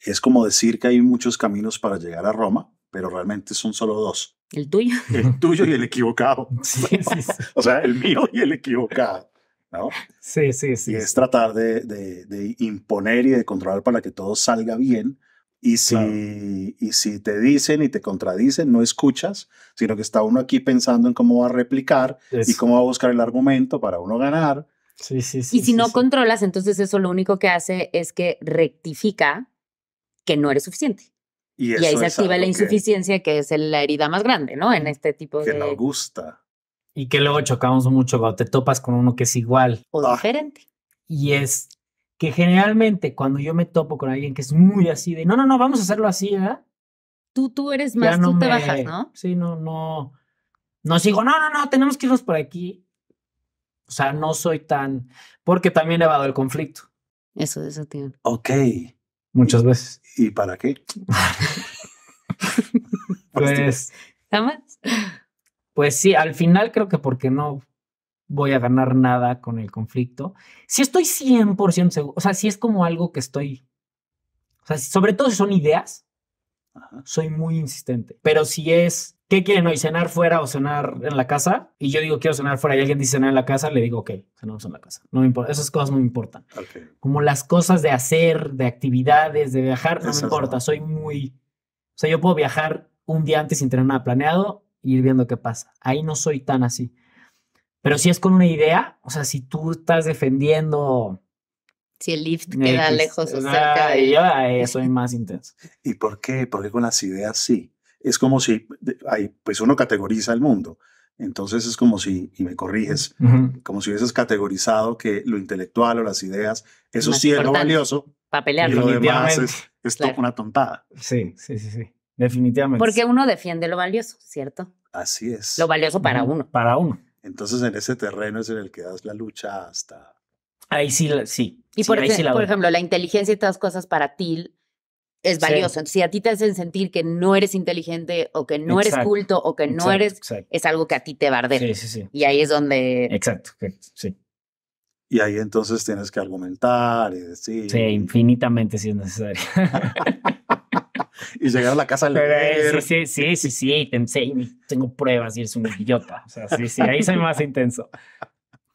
Es como decir que hay muchos caminos para llegar a Roma, pero realmente son solo dos. El tuyo. El tuyo y el equivocado. O sea, el mío y el equivocado. ¿no? Sí, sí, sí. es tratar de, imponer y de controlar para que todo salga bien. Y si, si te dicen y te contradicen, no escuchas, sino que está uno aquí pensando en cómo va a replicar y cómo va a buscar el argumento para uno ganar. Y si no controlas, entonces eso lo único que hace es que rectifica que no eres suficiente. Y, ahí se activa la insuficiencia, que, es la herida más grande, ¿no? En mm, este tipo de... Que no gusta. Y que luego chocamos mucho cuando te topas con uno que es igual. O ah. diferente. Y es que generalmente cuando yo me topo con alguien que es muy así de, no, no, no, vamos a hacerlo así, ¿verdad? Tú, tú eres más, tú te bajas, ¿no? Sí, no, no. No sigo, no, no, no, tenemos que irnos por aquí. O sea, no soy tan. Porque también he evado el conflicto. Eso, eso tiene. Ok. Muchas veces. ¿Y para qué? pues. ¿Jamás? Pues, pues sí, al final creo que porque no voy a ganar nada con el conflicto. Si estoy 100% seguro, o sea, si es como algo que estoy. O sea, sobre todo si son ideas, soy muy insistente. Pero si es ¿qué quieren hoy? ¿Cenar fuera o cenar en la casa? Y yo digo, quiero cenar fuera y alguien dice cenar en la casa, le digo, ok, cenamos en la casa. No me importa, esas cosas no me importan. Como las cosas de hacer, de actividades, de viajar, no me importa, soy muy... O sea, yo puedo viajar un día antes sin tener nada planeado Y e ir viendo qué pasa. Ahí no soy tan así. Pero si es con una idea, o sea, si tú estás defendiendo... Si el lift eh, queda pues, lejos o ah, cerca. De... Yo eh, soy más intenso. ¿Y por qué? Porque con las ideas sí es como si, hay, pues uno categoriza el mundo. Entonces es como si, y me corriges, como si hubieses categorizado que lo intelectual o las ideas, eso sí es lo valioso. para y lo demás es, una tontada. Sí, sí, sí, sí. Definitivamente. Porque uno defiende lo valioso, ¿cierto? Así es. Lo valioso para uno. Para uno. Entonces en ese terreno es en el que das la lucha hasta... Ahí sí, sí. Y por, ejemplo, la por ejemplo, la inteligencia y todas cosas para ti es valioso. si a ti te hacen sentir que no eres inteligente o que no eres culto o que no eres, es algo que a ti te bardea. Sí, sí, sí. Y ahí es donde... Exacto, sí. Y ahí entonces tienes que argumentar y decir... Sí, infinitamente si es necesario. y llegar a la casa eh, Sí, Sí, sí, sí, sí, sí, tengo pruebas y eres un idiota. sí, sí, ahí soy más intenso.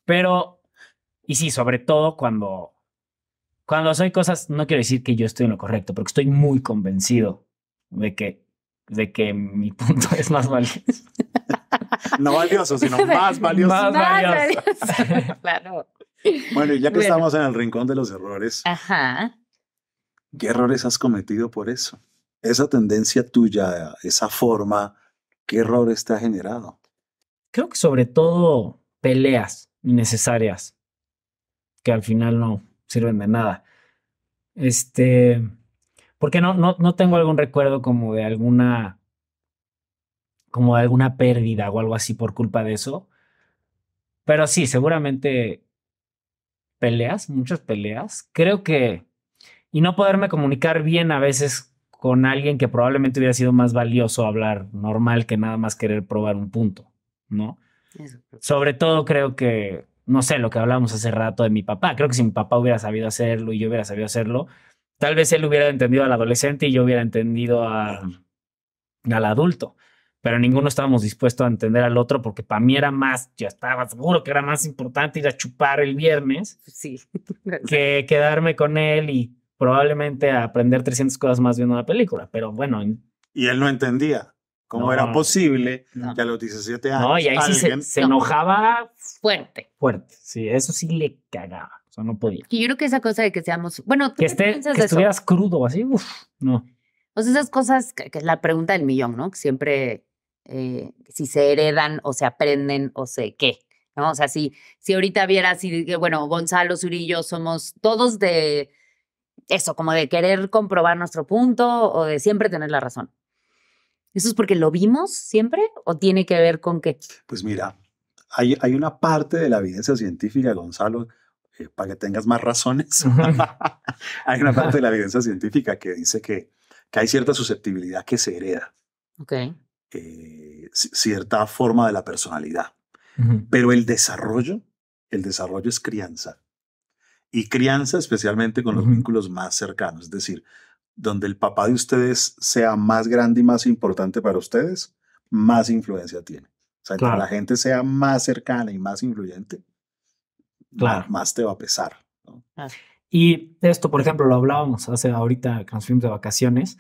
Pero, y sí, sobre todo cuando cuando soy cosas, no quiero decir que yo estoy en lo correcto, porque estoy muy convencido de que, de que mi punto es más valioso. no valioso, sino más valioso. claro. Bueno, y ya que estamos en el rincón de los errores, ¿qué errores has cometido por eso? Esa tendencia tuya, esa forma, ¿qué errores te ha generado? Creo que sobre todo peleas innecesarias, que al final no, sirven de nada. Este, porque no, no, tengo algún recuerdo como de alguna, como de alguna pérdida o algo así por culpa de eso. Pero sí, seguramente peleas, muchas peleas. Creo que, y no poderme comunicar bien a veces con alguien que probablemente hubiera sido más valioso hablar normal que nada más querer probar un punto, ¿no? Sobre todo creo que no sé, lo que hablábamos hace rato de mi papá. Creo que si mi papá hubiera sabido hacerlo y yo hubiera sabido hacerlo, tal vez él hubiera entendido al adolescente y yo hubiera entendido al adulto. Pero ninguno estábamos dispuestos a entender al otro porque para mí era más, yo estaba seguro que era más importante ir a chupar el viernes sí. que quedarme con él y probablemente aprender 300 cosas más viendo la película. Pero bueno. Y él no entendía. ¿Cómo era posible ya que a los 17 años. No, y ahí sí se, enojaba fuerte. Fuerte, sí, eso sí le cagaba. O sea, no podía. Y yo creo que esa cosa de que seamos. Bueno, que, esté, que estuvieras crudo así, uff, no. Pues esas cosas, que, es la pregunta del millón, ¿no? Que siempre, eh, si se heredan o se aprenden o se qué. ¿no? O sea, si, ahorita viera así, bueno, Gonzalo, Zurillo, somos todos de eso, como de querer comprobar nuestro punto o de siempre tener la razón. ¿Eso es porque lo vimos siempre o tiene que ver con qué? Pues mira, hay, hay una parte de la evidencia científica, Gonzalo, eh, para que tengas más razones, hay una parte de la evidencia científica que dice que, que hay cierta susceptibilidad que se hereda. ok eh, cierta forma de la personalidad. Pero el desarrollo, el desarrollo es crianza. Y crianza especialmente con los vínculos más cercanos. Es decir, donde el papá de ustedes sea más grande y más importante para ustedes, más influencia tiene. O sea, la gente sea más cercana y más influyente, más, te va a pesar. Y esto, por ejemplo, lo hablábamos hace ahorita cuando fuimos de vacaciones,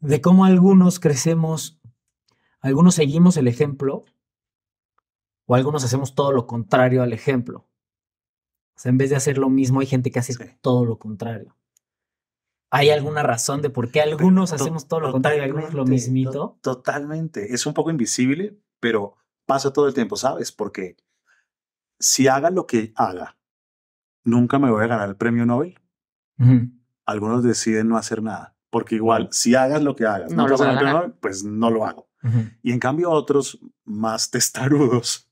de cómo algunos crecemos, algunos seguimos el ejemplo o algunos hacemos todo lo contrario al ejemplo. O sea, en vez de hacer lo mismo, hay gente que hace todo lo contrario hay alguna razón de por qué algunos hacemos todo lo contrario, algunos lo mismito. totalmente. Es un poco invisible, pero pasa todo el tiempo, ¿sabes? Porque si haga lo que haga, nunca me voy a ganar el premio Nobel. Algunos deciden no hacer nada, porque igual, si hagas lo que hagas, no, lo a ganar el Nobel, pues no lo hago. Y en cambio otros más testarudos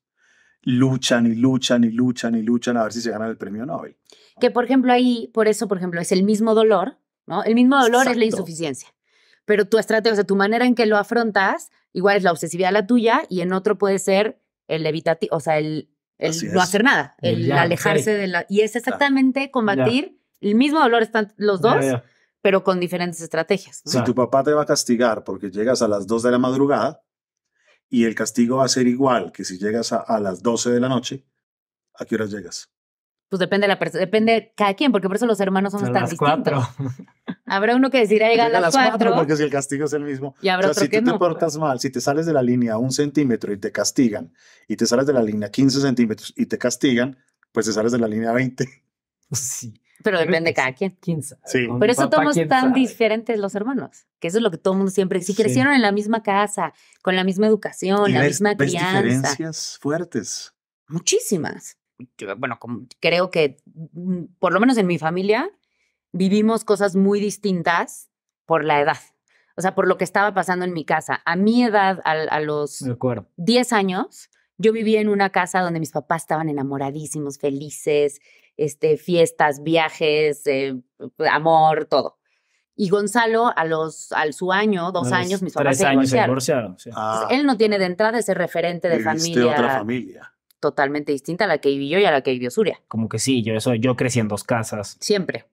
luchan y luchan y luchan y luchan a ver si se ganan el premio Nobel. Que por ejemplo ahí, por eso, por ejemplo, es el mismo dolor, el mismo dolor es la insuficiencia, pero tu estrategia, o tu manera en que lo afrontas, igual es la obsesividad la tuya y en otro puede ser el evitativo, o sea, el, no hacer nada, el alejarse de la... Y es exactamente combatir, el mismo dolor están los dos, pero con diferentes estrategias. Si tu papá te va a castigar porque llegas a las 2 de la madrugada y el castigo va a ser igual que si llegas a, a las 12 de la noche, ¿a qué horas llegas? pues depende de la persona, depende cada quien, porque por eso los hermanos son tan distintos. Habrá uno que decir, llega a las, cuatro, Porque si el castigo es el mismo. si tú te portas mal, si te sales de la línea un centímetro y te castigan, y te sales de la línea 15 centímetros y te castigan, pues te sales de la línea 20. Sí. Pero depende de cada quien. 15. Por eso somos tan diferentes los hermanos, que eso es lo que todo mundo siempre. Si crecieron en la misma casa, con la misma educación, la misma crianza. Hay diferencias fuertes. Muchísimas bueno, creo que mm, por lo menos en mi familia vivimos cosas muy distintas por la edad. O sea, por lo que estaba pasando en mi casa. A mi edad, a, los 10 años, yo vivía en una casa donde mis papás estaban enamoradísimos, felices, este, fiestas, viajes, eh, amor, todo. Y Gonzalo, a los, al su año, dos años, mis papás se divorciaron. Años se ah. él no tiene de entrada ese referente de familia. familia. otra familia totalmente distinta a la que viví yo y a la que vivió Suria. Como que sí, yo, eso, yo crecí en dos casas. Siempre.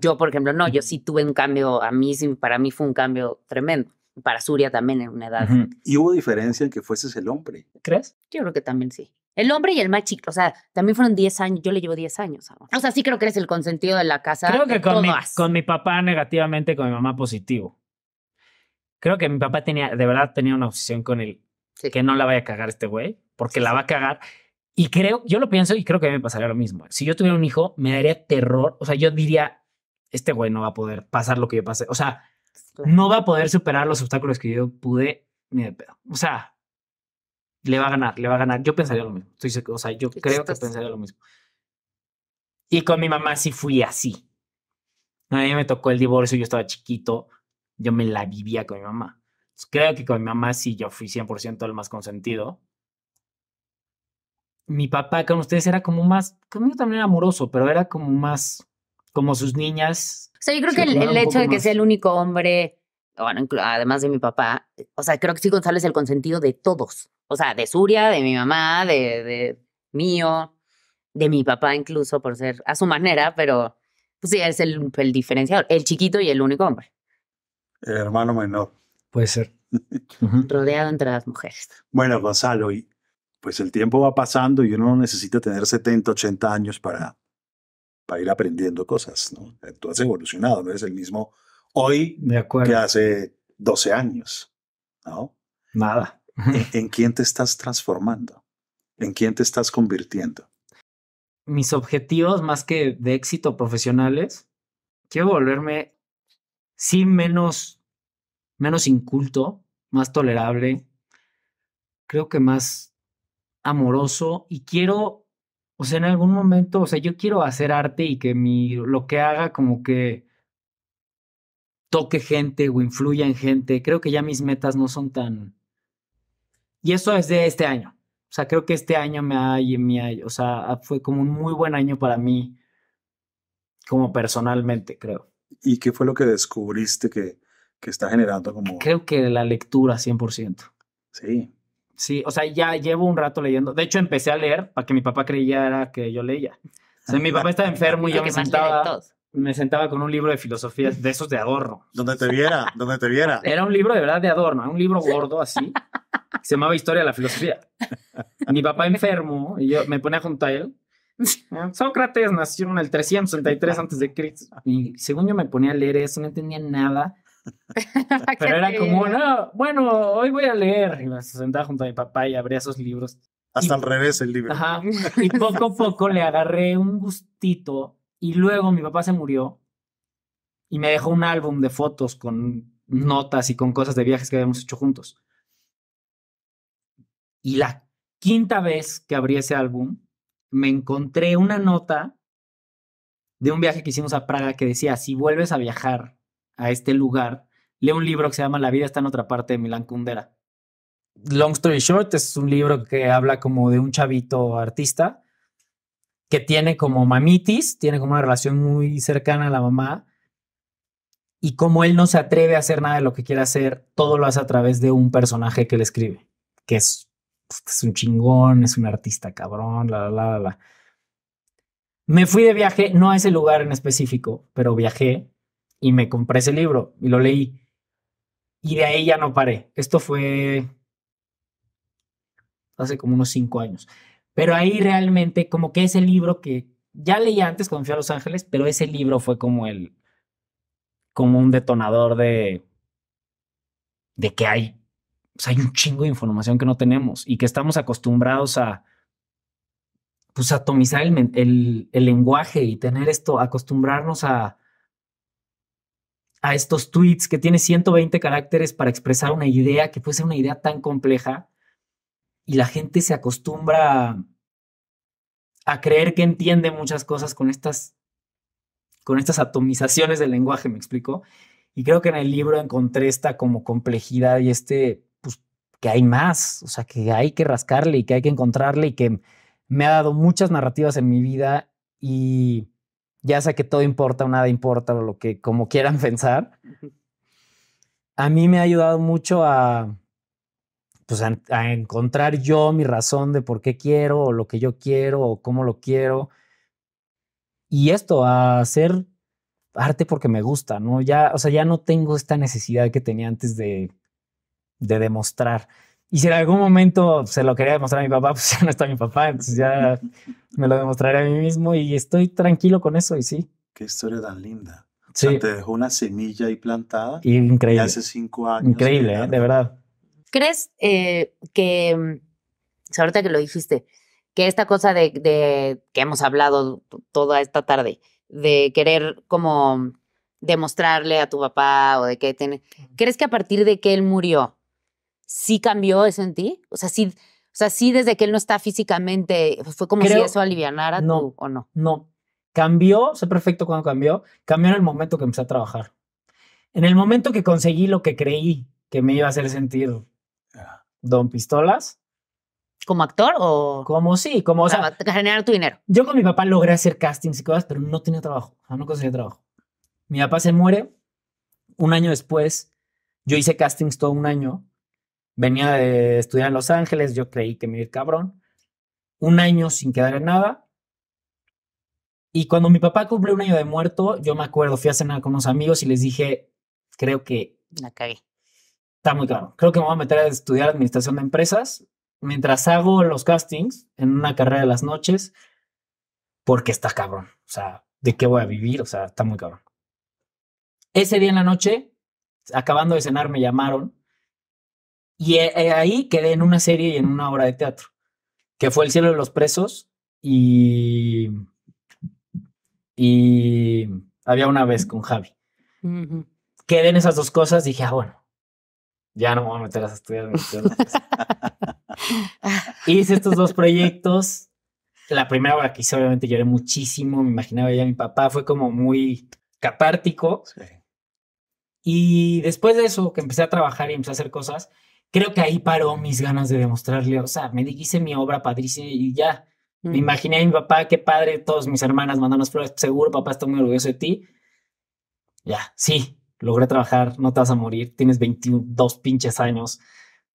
yo, por ejemplo, no, yo sí tuve un cambio, a mí, para mí fue un cambio tremendo. Para Suria también en una edad. ¿Y hubo diferencia en que fueses el hombre? ¿Crees? Yo creo que también sí. El hombre y el más chico, o sea, también fueron 10 años, yo le llevo 10 años O sea, sí creo que eres el consentido de la casa. Creo que con mi, con mi papá negativamente, con mi mamá positivo. Creo que mi papá tenía, de verdad tenía una obsesión con el que no la vaya a cagar este güey, porque la va a cagar. Y creo, yo lo pienso y creo que a mí me pasaría lo mismo. ¿eh? Si yo tuviera un hijo, me daría terror. O sea, yo diría, este güey no va a poder pasar lo que yo pasé. O sea, no va a poder superar los obstáculos que yo pude ni de pedo. O sea, le va a ganar, le va a ganar. Yo pensaría lo mismo. o sea, yo creo que pensaría lo mismo. Y con mi mamá sí fui así. A mí me tocó el divorcio, yo estaba chiquito, yo me la vivía con mi mamá. Pues, creo que con mi mamá sí yo fui 100% el más consentido. Mi papá con ustedes era como más, conmigo también era amoroso, pero era como más, como sus niñas. O sea, yo creo que el, hecho de que sea el único hombre, bueno, además de mi papá, eh, o sea, creo que sí Gonzalo es el consentido de todos. O sea, de Suria, de mi mamá, de, de mío, de mi papá incluso, por ser a su manera, pero pues sí, es el, el diferenciador, el chiquito y el único hombre. El hermano menor. Puede ser. Rodeado entre las mujeres. Bueno, Gonzalo, pues el tiempo va pasando y uno necesita tener 70, 80 años para, ir aprendiendo cosas, ¿no? Tú has evolucionado, no eres el mismo hoy que hace 12 años, ¿no? Nada. ¿En, quién te estás transformando? ¿En quién te estás convirtiendo? Mis objetivos, más que de éxito profesionales, quiero volverme, sin menos menos inculto, más tolerable, creo que más amoroso y quiero, o sea, en algún momento, o sea, yo quiero hacer arte y que mi, lo que haga como que toque gente o influya en gente. Creo que ya mis metas no son tan... Y eso es de este año. O sea, creo que este año me ha, me ha, o sea, fue como un muy buen año para mí, como personalmente, creo. ¿Y qué fue lo que descubriste que, que está generando como... Creo que la lectura 100%. Sí. Sí, o sea, ya llevo un rato leyendo. De hecho, empecé a leer para que mi papá creyera que yo leía. O sea, mi papá estaba enfermo y yo me sentaba, me sentaba con un libro de filosofía de esos de adorno. Donde te viera, donde te viera. Era un libro de verdad de adorno, un libro gordo así. se llamaba Historia de la Filosofía. Mi papá enfermo y yo me ponía junto a él. Sócrates nació en el 363 antes de Cristo. Y según yo me ponía a leer eso, no entendía nada. Pero era como, no, bueno, hoy voy a leer. Y me sentaba junto a mi papá y abría esos libros. Hasta al revés el libro. Y poco a poco le agarré un gustito. Y luego mi papá se murió. Y me dejó un álbum de fotos con notas y con cosas de viajes que habíamos hecho juntos. Y la quinta vez que abrí ese álbum, me encontré una nota de un viaje que hicimos a Praga que decía, si vuelves a viajar a este lugar, lee un libro que se llama La vida está en otra parte de Milán Kundera. Long Story Short es un libro que habla como de un chavito artista que tiene como mamitis, tiene como una relación muy cercana a la mamá y como él no se atreve a hacer nada de lo que quiere hacer, todo lo hace a través de un personaje que le escribe, que es, es un chingón, es un artista cabrón, la, la, la, la. Me fui de viaje, no a ese lugar en específico, pero viajé y me compré ese libro y lo leí. Y de ahí ya no paré. Esto fue hace como unos cinco años. Pero ahí realmente como que ese libro que ya leí antes cuando fui a Los Ángeles, pero ese libro fue como el, como un detonador de, de que hay, hay un chingo de información que no tenemos y que estamos acostumbrados a, pues atomizar el lenguaje y tener esto, acostumbrarnos a, a estos tweets que tiene 120 caracteres para expresar una idea que fuese una idea tan compleja y la gente se acostumbra a, creer que entiende muchas cosas con estas con estas atomizaciones del lenguaje, ¿me explico? Y creo que en el libro encontré esta como complejidad y este pues que hay más, o sea, que hay que rascarle y que hay que encontrarle y que me ha dado muchas narrativas en mi vida y ya sea que todo importa o nada importa o lo que como quieran pensar, a mí me ha ayudado mucho a, pues encontrar yo mi razón de por qué quiero o lo que yo quiero o cómo lo quiero. Y esto, a hacer arte porque me gusta, ¿no? Ya, o sea, ya no tengo esta necesidad que tenía antes de, de demostrar. Y si en algún momento se lo quería demostrar a mi papá, pues ya no está mi papá, entonces ya me lo demostraré a mí mismo y estoy tranquilo con eso y sí. Qué historia tan linda. te dejó una semilla ahí plantada. increíble. hace cinco años. Increíble, ¿eh? de verdad. ¿Crees eh, que, ahorita que lo dijiste, que esta cosa de, que hemos hablado toda esta tarde, de querer como demostrarle a tu papá o de que tiene, ¿crees que a partir de que él murió, sí cambió eso en ti? O sea, sí, o sea, sí desde que él no está físicamente, pues, fue como si eso alivianara no, tú, o no. No, cambió, sé perfecto cuando cambió, cambió en el momento que empecé a trabajar. En el momento que conseguí lo que creí que me iba a hacer sentido, Don Pistolas. ¿Como actor o...? Como sí, como... O sea, generar tu dinero. Yo con mi papá logré hacer castings y cosas, pero no tenía trabajo, o no conseguía trabajo. Mi papá se muere, un año después, yo hice castings todo un año Venía de estudiar en Los Ángeles, yo creí que me iba a ir cabrón. Un año sin quedar en nada. Y cuando mi papá cumplió un año de muerto, yo me acuerdo, fui a cenar con unos amigos y les dije, creo que... La cagué. Está muy claro. Creo que me voy a meter a estudiar administración de empresas mientras hago los castings en una carrera de las noches, porque está cabrón. O sea, ¿de qué voy a vivir? O sea, está muy cabrón. Ese día en la noche, acabando de cenar, me llamaron y ahí quedé en una serie y en una obra de teatro, que fue El cielo de los presos y... Y había una vez con Javi. Quedé en esas dos cosas, y dije, ah, bueno, ya no me voy a meter a estudiar. Hice estos dos proyectos. La primera obra que hice, obviamente, lloré muchísimo. Me imaginaba ya a mi papá, fue como muy catártico. Y después de eso, que empecé a trabajar y empecé a hacer cosas, creo que ahí paró mis ganas de demostrarle, o sea, me hice mi obra padrísima y ya. Me imaginé a mi papá, qué padre, todas mis hermanas mandándonos flores, seguro papá está muy orgulloso de ti. Ya, sí, logré trabajar, no te vas a morir, tienes 22 pinches años.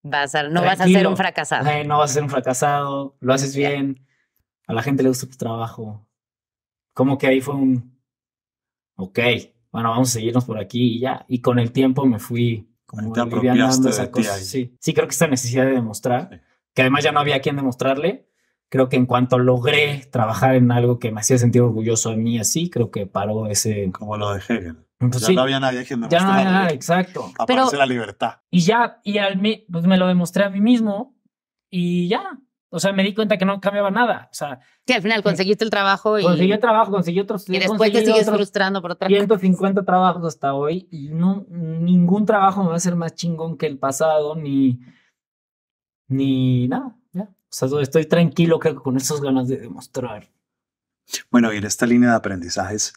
Vas a, no vas a ser un fracasado. no vas a ser un fracasado, lo haces bien, a la gente le gusta tu trabajo. Como que ahí fue un, ok, bueno, vamos a seguirnos por aquí y ya. Y con el tiempo me fui como, Sí. sí, creo que esa necesidad de demostrar, que además ya no había quien demostrarle, creo que en cuanto logré trabajar en algo que me hacía sentir orgulloso de mí así, creo que paró ese... Como lo de Hegel. Pues ya no había nadie quien demostrara. Ya exacto. Aparece la libertad. Y ya, y al, pues me lo demostré a mí mismo y ya, o sea, me di cuenta que no cambiaba nada. O sea, al final conseguiste el trabajo y. Conseguí trabajo, conseguí otros. Y después te sigues frustrando por otra 150 trabajos hasta hoy y no, ningún trabajo me va a ser más chingón que el pasado ni. ni nada. Ya. O sea, estoy tranquilo, con esas ganas de demostrar. Bueno, y en esta línea de aprendizajes,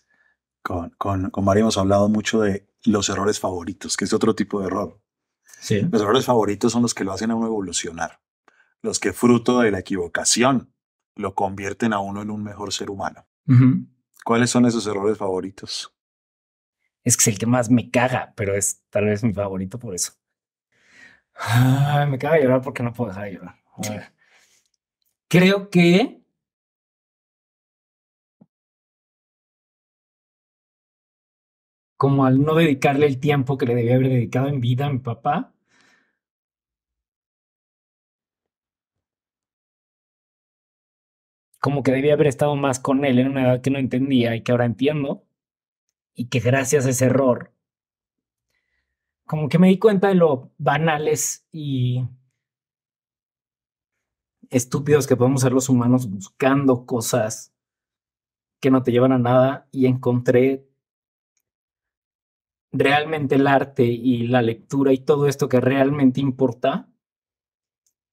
con, con, con Mario hemos hablado mucho de los errores favoritos, que es otro tipo de error. Sí. Los errores favoritos son los que lo hacen a uno evolucionar los que fruto de la equivocación lo convierten a uno en un mejor ser humano. ¿Cuáles son esos errores favoritos? Es que es el que más me caga, pero es tal vez mi favorito por eso. me caga llorar porque no puedo dejar de llorar. Creo que como al no dedicarle el tiempo que le debía haber dedicado en vida a mi papá, como que debía haber estado más con él en una edad que no entendía y que ahora entiendo, y que gracias a ese error, como que me di cuenta de lo banales y estúpidos que podemos ser los humanos buscando cosas que no te llevan a nada y encontré realmente el arte y la lectura y todo esto que realmente importa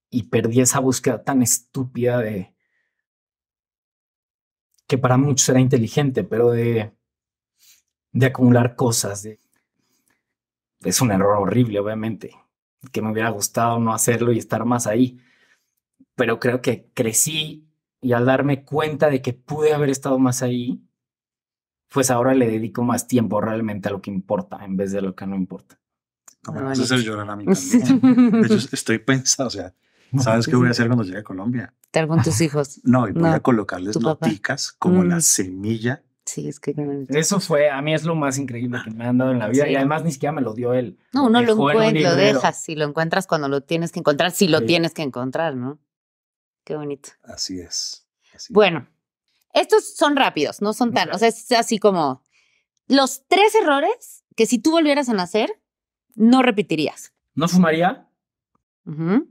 y perdí esa búsqueda tan estúpida de que para muchos era inteligente, pero de, acumular cosas. es un error horrible, obviamente, que me hubiera gustado no hacerlo y estar más ahí. Pero creo que crecí y al darme cuenta de que pude haber estado más ahí, pues ahora le dedico más tiempo realmente a lo que importa en vez de lo que no importa. No, me si llorar a mí también. estoy pensando, o sea, ¿Sabes qué voy a hacer cuando llegue a Colombia? Estar con tus hijos. No, y voy a colocarles noticas como la mm. semilla. Sí, es que Eso fue, a mí es lo más increíble que me han dado en la vida y además ni siquiera me lo dio él. No, no lo encuentras, lo dejas, si lo encuentras cuando lo tienes que encontrar, si lo tienes que encontrar, ¿no? Qué bonito. Así es. bueno, estos son rápidos, no son tan, o sea, es así como los tres errores que si tú volvieras a nacer, no repetirías. ¿No fumaría? Ajá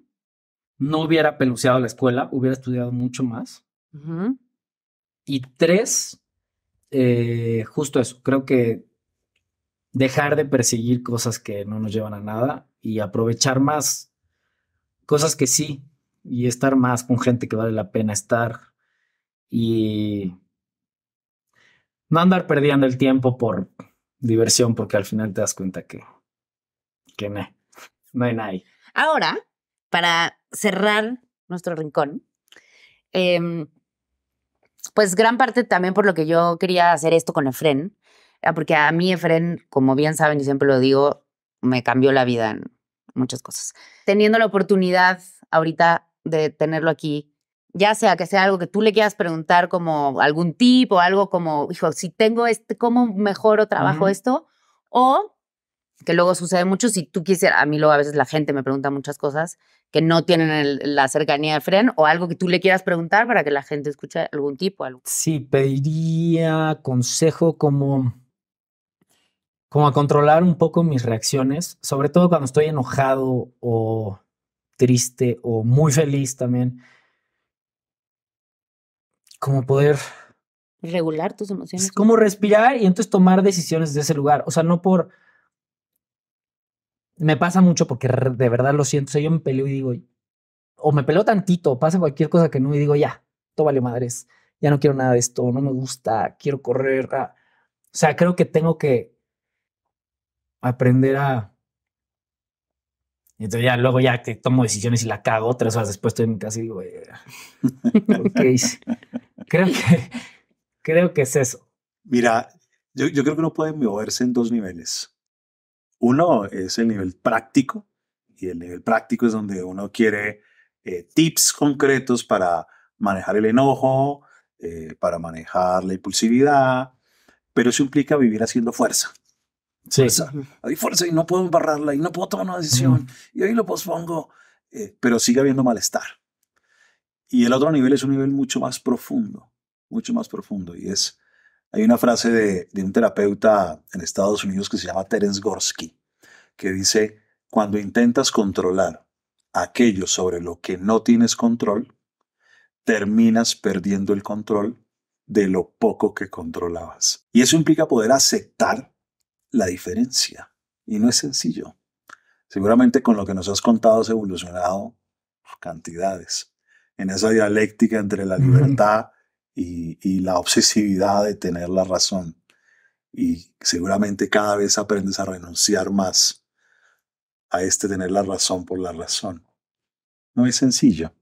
no hubiera peluceado la escuela, hubiera estudiado mucho más. Y tres, eh, justo eso, creo que dejar de perseguir cosas que no nos llevan a nada y aprovechar más cosas que sí y estar más con gente que vale la pena estar y no andar perdiendo el tiempo por diversión porque al final te das cuenta que, que no, no hay nadie. Ahora, para cerrar nuestro rincón, em, pues gran parte también por lo que yo quería hacer esto con Efren, ah, porque a mí Efren, como bien saben, yo siempre lo digo, me cambió la vida en muchas cosas. Teniendo la oportunidad ahorita de tenerlo aquí, ya sea que sea algo que tú le quieras preguntar como algún tip o algo como, hijo, si tengo este, ¿cómo mejoro trabajo esto? O que luego sucede mucho. Si tú quisieras, a mí luego a veces la gente me pregunta muchas cosas que no tienen la cercanía de Fren o algo que tú le quieras preguntar para que la gente escuche algún tipo. Algo. Sí, pediría consejo como, como a controlar un poco mis reacciones, sobre todo cuando estoy enojado o triste o muy feliz también. Como poder regular tus emociones. Es como respirar y entonces tomar decisiones de ese lugar. O sea, no por me pasa mucho porque de verdad lo siento. O yo me peleo y digo, o me peleo tantito, pasa cualquier cosa que no y digo, ya, todo vale madres, ya no quiero nada de esto, no me gusta, quiero correr. Ah, o sea, creo que tengo que aprender a. Entonces ya luego ya que tomo decisiones y la cago tres horas después estoy en mi casa y digo, eh, creo que creo que es eso. Mira, yo, yo creo que uno puede moverse en dos niveles. Uno es el nivel práctico y el nivel práctico es donde uno quiere eh, tips concretos para manejar el enojo, eh, para manejar la impulsividad, pero eso implica vivir haciendo fuerza. Sí. Hay fuerza y no puedo embarrarla y no puedo tomar una decisión y ahí lo pospongo, eh, pero sigue habiendo malestar. Y el otro nivel es un nivel mucho más profundo, mucho más profundo y es hay una frase de, un terapeuta en Estados Unidos que se llama Terence Gorski, que dice, cuando intentas controlar aquello sobre lo que no tienes control, terminas perdiendo el control de lo poco que controlabas. Y eso implica poder aceptar la diferencia. Y no es sencillo. Seguramente con lo que nos has contado has evolucionado cantidades. En esa dialéctica entre la libertad y, la obsesividad de tener la razón. Y seguramente cada vez aprendes a renunciar más a este tener la razón por la razón. No es sencillo.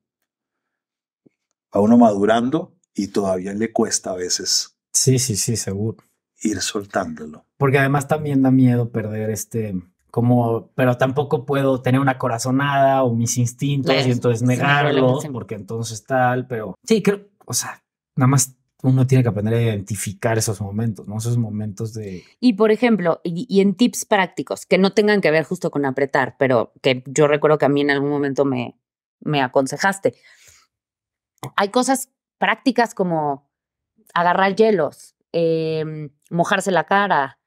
a uno madurando y todavía le cuesta a veces. Sí, sí, sí, seguro. Ir soltándolo. Porque además también da miedo perder este, como, pero tampoco puedo tener una corazonada o mis instintos y entonces negarlo, porque entonces tal, pero sí, creo, o sea, nada más uno tiene que aprender a identificar esos momentos, ¿no? Esos momentos de... Y por ejemplo, y, en tips prácticos, que no tengan que ver justo con apretar, pero que yo recuerdo que a mí en algún momento me, me aconsejaste. Hay cosas prácticas como agarrar hielos, em, mojarse la cara,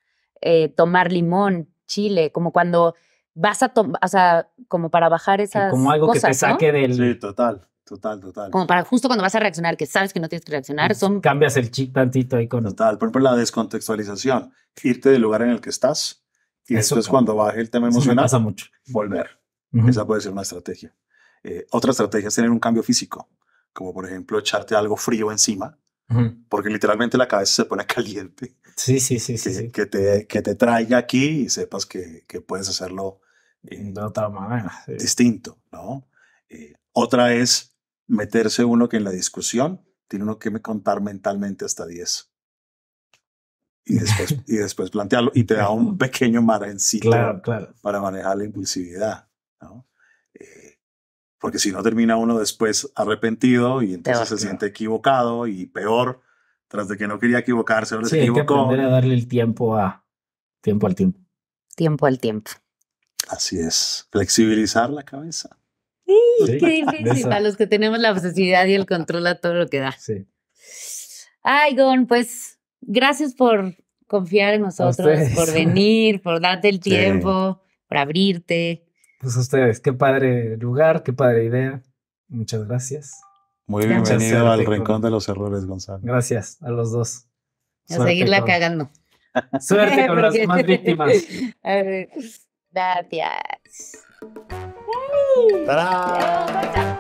eh, tomar limón, chile, como cuando vas a tomar, o sea, como para bajar esas... Como algo que te saque del... Sí, total. Total, total. Como para justo cuando vas a reaccionar, que sabes que no tienes que reaccionar, son... Cambias el chip tantito ahí con... Total, por ejemplo, la descontextualización, irte del lugar en el que estás y eso después cuando baje el tema emocional, pasa mucho. volver. Esa puede ser una estrategia. Eh, otra estrategia es tener un cambio físico, como por ejemplo echarte algo frío encima, porque literalmente la cabeza se pone caliente. Sí, sí, sí, que, sí. Que te, que te traiga aquí y sepas que, que puedes hacerlo eh, de otra manera. Distinto, ¿no? Eh, otra es meterse uno que en la discusión tiene uno que me contar mentalmente hasta 10. Y después, y después plantearlo y te da un pequeño margencito claro, claro. para manejar la impulsividad. ¿no? Eh, porque si no termina uno después arrepentido y entonces se siente equivocado y peor, tras de que no quería equivocarse, ahora se equivocó. Hay que aprender a darle el tiempo a tiempo al tiempo. Tiempo al tiempo. Así es, flexibilizar la cabeza. Sí, qué difícil. Para los que tenemos la obsesividad y el control a todo lo que da. Ay, Gon, pues gracias por confiar en nosotros, por venir, por darte el tiempo, por abrirte. Pues ustedes, qué padre lugar, qué padre idea. Muchas gracias. Muy bienvenido al Rincón de los Errores, Gonzalo. Gracias a los dos. A seguirla cagando. Suerte con las más víctimas. Gracias. 哒啦！